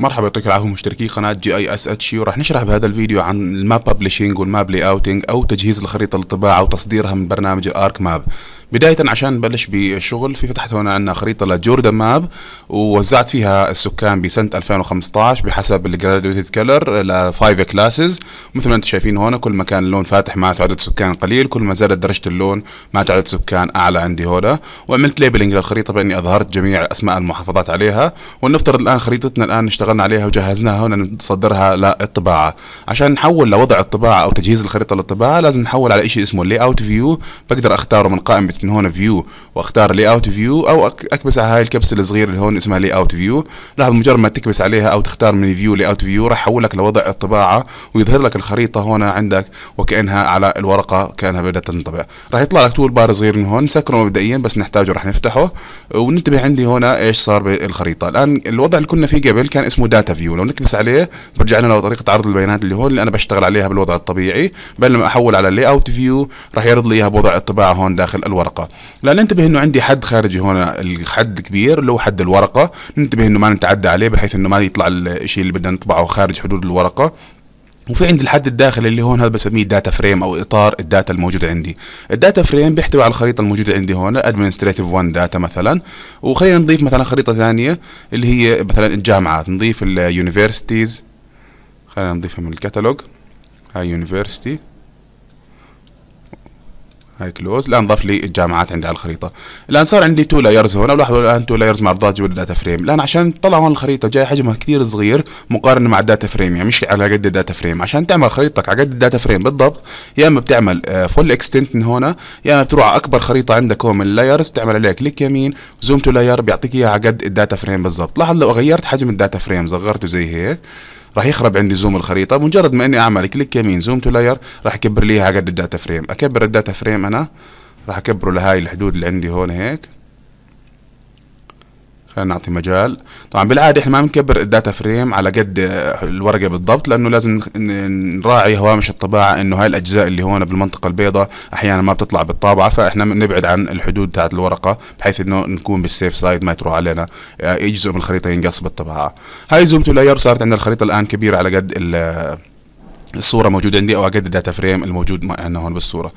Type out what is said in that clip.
مرحبا يعطيك العافيه مشتركي قناه جي اي اس اتش يو راح نشرح بهذا الفيديو عن الماب ببلشنج والماب لي اوتنج او تجهيز الخريطه للطباعه وتصديرها من برنامج الارك ماب بداية عشان نبلش بالشغل في فتحت هنا عندنا خريطة لجوردا ماب ووزعت فيها السكان بسنة 2015 بحسب الجراديويتد كلر ل 5 كلاسز مثل ما انتم شايفين هنا كل ما كان اللون فاتح معناته عدد سكان قليل كل ما زادت درجة اللون معناته عدد سكان أعلى عندي هنا وعملت ليبلنج للخريطة بأني أظهرت جميع أسماء المحافظات عليها ونفترض الآن خريطتنا الآن اشتغلنا عليها وجهزناها هنا نصدرها للطباعة عشان نحول لوضع الطباعة أو تجهيز الخريطة للطباعة لازم نحول على شيء اسمه لاي اوت فيو بقدر أختاره من قائمة قلت من هون فيو واختار لي اوت فيو او اكبس على هاي الكبسه الصغيره اللي هون اسمها لي اوت فيو لاحظ مجرد ما تكبس عليها او تختار من فيو لي اوت فيو راح يحولك لوضع الطباعه ويظهر لك الخريطه هون عندك وكانها على الورقه كانها بدات تنطبع راح يطلع لك تول بار صغير من هون سكره مبدئيا بس نحتاجه راح نفتحه وننتبه عندي هنا ايش صار بالخريطه الان الوضع اللي كنا فيه قبل كان اسمه داتا فيو لو نكبس عليه برجع لنا لطريقه عرض البيانات اللي هون اللي انا بشتغل عليها بالوضع الطبيعي بل لما احول على لي اوت فيو راح يعرض لي اياها بوضع الطباعه هون داخل الورقه الورقه لا ننتبه انه عندي حد خارجي هنا الحد كبير اللي هو حد الورقه ننتبه انه ما نتعدى عليه بحيث انه ما يطلع الشيء اللي بدنا نطبعه خارج حدود الورقه وفي عندي الحد الداخلي اللي هون هذا بسميه داتا فريم او اطار الداتا الموجوده عندي الداتا فريم بيحتوي على الخريطه الموجوده عندي هون ادمنستريتيف 1 داتا مثلا وخلينا نضيف مثلا خريطه ثانيه اللي هي مثلا الجامعات نضيف اليونيفرسيتيز خلينا نضيفها من الكتالوج هاي يونيفرسيتي هاي كلوز الان ضاف لي الجامعات عندي على الخريطه الان صار عندي تو لايرز هون ولاحظوا الان تو لايرز مع الداتا والداتا فريم الان عشان تطلع هون الخريطه جاي حجمها كثير صغير مقارنه مع الداتا فريم يعني مش على قد الداتا فريم عشان تعمل خريطتك على قد الداتا فريم بالضبط يا اما بتعمل فول آه، اكستنت من هون يا اما بتروح على اكبر خريطه عندك هون من اللايرز بتعمل عليها كليك يمين زوم تو لاير بيعطيك اياها على قد الداتا فريم بالضبط لاحظ لو غيرت حجم الداتا فريم صغرته زي هيك راح يخرب عندي زوم الخريطه بمجرد ما اني اعمل كليك يمين زوم تو لاير راح يكبر لي عدد الداتا فريم اكبر الداتا فريم انا راح اكبره لهاي الحدود اللي عندي هون هيك خلينا نعطي مجال طبعا بالعاده احنا ما بنكبر الداتا فريم على قد الورقه بالضبط لانه لازم نراعي هوامش الطباعه انه هاي الاجزاء اللي هون بالمنطقه البيضاء احيانا ما بتطلع بالطابعه فاحنا بنبعد عن الحدود تاعت الورقه بحيث انه نكون بالسيف سايد ما تروح علينا آه، اي جزء من الخريطه ينقص بالطباعه هاي زوم تو لاير صارت عندنا الخريطه الان كبيره على قد الصوره موجوده عندي او على قد الداتا فريم الموجود عندنا هون بالصوره